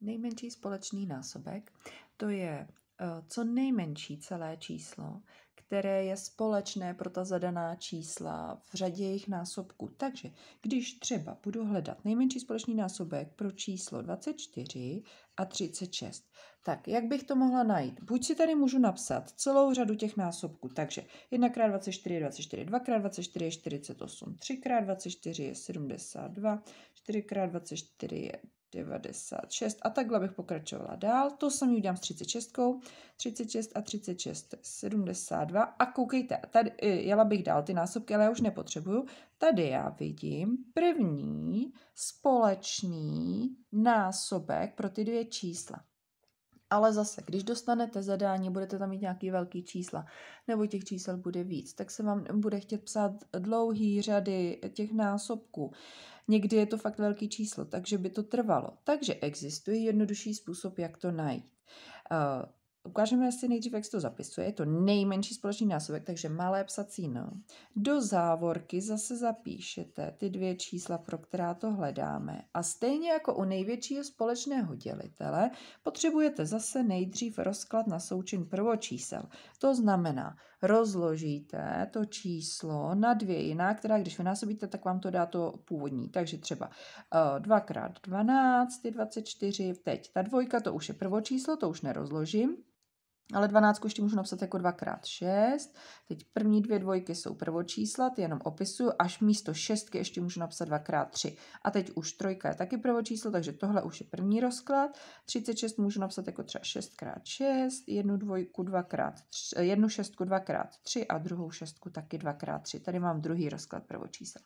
nejmenší společný násobek, to je eh, co nejmenší celé číslo, které je společné pro ta zadaná čísla v řadě jejich násobků. Takže když třeba budu hledat nejmenší společný násobek pro číslo 24 a 36, tak jak bych to mohla najít? Buď si tady můžu napsat celou řadu těch násobků, takže 1x24 je 24, 2x24 je 48, 3x24 je 72, 4x24 je 96 a takhle bych pokračovala dál. To samý udělám s 36, 36 a 36, 72 a koukejte, tady eh, jela bych dál ty násobky, ale já už nepotřebuju. Tady já vidím první společný násobek pro ty dvě čísla. Ale zase, když dostanete zadání, budete tam mít nějaký velký čísla, nebo těch čísel bude víc, tak se vám bude chtět psát dlouhý řady těch násobků. Někdy je to fakt velký číslo, takže by to trvalo. Takže existuje jednodušší způsob, jak to najít. Eh, Ukážeme si nejdřív, jak se to zapisuje. Je to nejmenší společný násobek, takže malé psací no. Do závorky zase zapíšete ty dvě čísla, pro která to hledáme. A stejně jako u největšího společného dělitele, potřebujete zase nejdřív rozklad na součin prvočísel. To znamená, rozložíte to číslo na dvě jiná, která když vynásobíte, tak vám to dá to původní. Takže třeba 2 x 12 je 24, teď ta dvojka, to už je prvočíslo, to už nerozložím. Ale 12 ještě můžu napsat jako 2x6. Teď první dvě dvojky jsou prvočísla, ty jenom opisuju, až místo šestky ještě můžu napsat 2x3. A teď už trojka je taky prvočíslo, takže tohle už je první rozklad. 36 můžu napsat jako třeba 6x6, jednu dvojku 2x, eh, jednu šestku 2x3 a druhou šestku taky 2x3. Tady mám druhý rozklad prvočísel.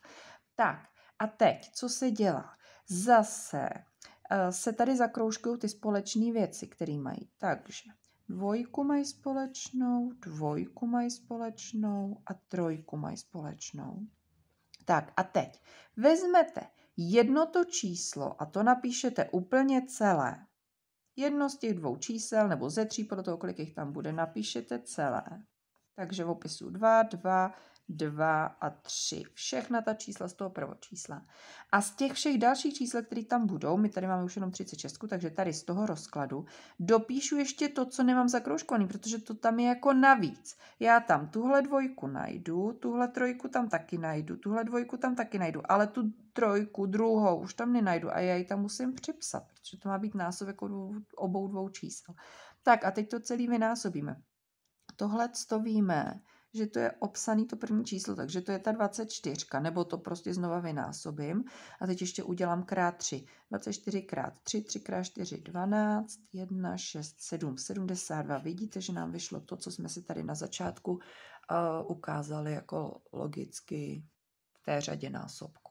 Tak a teď, co se dělá? Zase eh, se tady zakroužkují ty společné věci, které mají. Takže dvojku mají společnou, dvojku mají společnou a trojku mají společnou. Tak a teď vezmete jedno to číslo a to napíšete úplně celé. Jedno z těch dvou čísel nebo ze tří, podle toho, kolik jich tam bude, napíšete celé. Takže v opisu 2, 2, 2 a 3. Všechna ta čísla z toho prvočísla. A z těch všech dalších čísel, které tam budou, my tady máme už jenom 36, takže tady z toho rozkladu dopíšu ještě to, co nemám zakroužkovaný, protože to tam je jako navíc. Já tam tuhle dvojku najdu, tuhle trojku tam taky najdu, tuhle dvojku tam taky najdu, ale tu trojku, druhou, už tam nenajdu a já ji tam musím připsat, protože to má být násobek jako obou dvou čísel. Tak a teď to celý vynásobíme. Tohle to víme že to je obsaný to první číslo, takže to je ta 24, nebo to prostě znova vynásobím a teď ještě udělám krát 3. 24 krát 3, 3 krát 4, 12, 1, 6, 7, 72. Vidíte, že nám vyšlo to, co jsme si tady na začátku uh, ukázali jako logicky v té řadě násobku.